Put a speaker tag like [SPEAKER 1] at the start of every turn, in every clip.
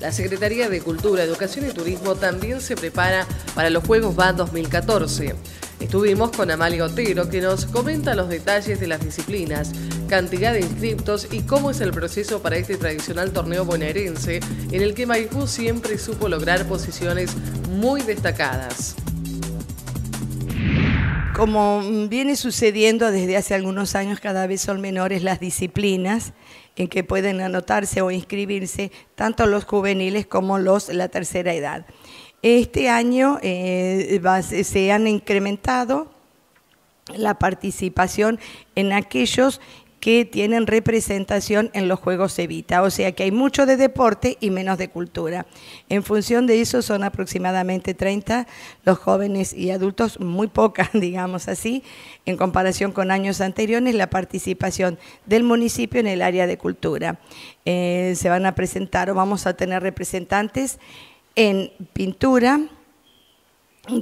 [SPEAKER 1] La Secretaría de Cultura, Educación y Turismo también se prepara para los Juegos BA 2014. Estuvimos con Amalia Otero que nos comenta los detalles de las disciplinas, cantidad de inscriptos y cómo es el proceso para este tradicional torneo bonaerense en el que Maipú siempre supo lograr posiciones muy destacadas
[SPEAKER 2] como viene sucediendo desde hace algunos años, cada vez son menores las disciplinas en que pueden anotarse o inscribirse tanto los juveniles como los de la tercera edad. Este año eh, se han incrementado la participación en aquellos que tienen representación en los Juegos Evita. O sea que hay mucho de deporte y menos de cultura. En función de eso son aproximadamente 30 los jóvenes y adultos, muy pocas, digamos así, en comparación con años anteriores, la participación del municipio en el área de cultura. Eh, se van a presentar o vamos a tener representantes en pintura,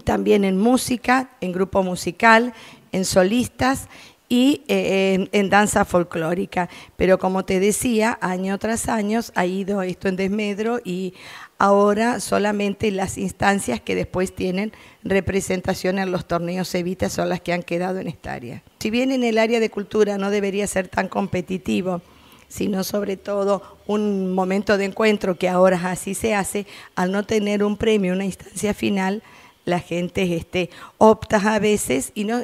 [SPEAKER 2] también en música, en grupo musical, en solistas y eh, en, danza folclórica. Pero como te decía, año tras año ha ido esto en desmedro y ahora solamente las instancias que después tienen representación en los torneos Evita son las que han quedado en esta área. Si bien en el área de cultura no debería ser tan competitivo, sino sobre todo un momento de encuentro que ahora así se hace, al no tener un premio, una instancia final, la gente este, opta a veces y no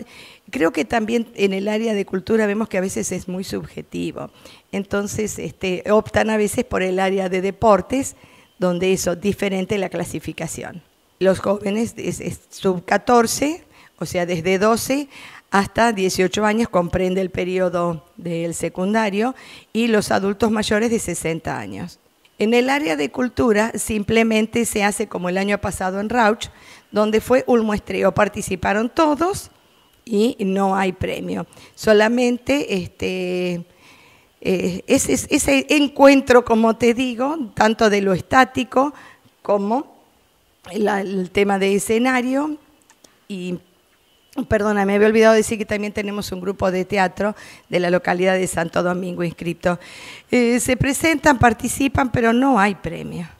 [SPEAKER 2] creo que también en el área de cultura vemos que a veces es muy subjetivo. Entonces, este, optan a veces por el área de deportes, donde eso diferente la clasificación. Los jóvenes sub 14, o sea, desde 12 hasta 18 años comprende el periodo del secundario y los adultos mayores de 60 años. En el área de cultura simplemente se hace como el año pasado en Rauch, donde fue un muestreo. Participaron todos y no hay premio. Solamente este, eh, ese, encuentro, como te digo, tanto de lo estático como el, el tema de escenario y Perdóname, me había olvidado decir que también tenemos un grupo de teatro de la localidad de Santo Domingo inscrito. Eh, se presentan, participan, pero no hay premio.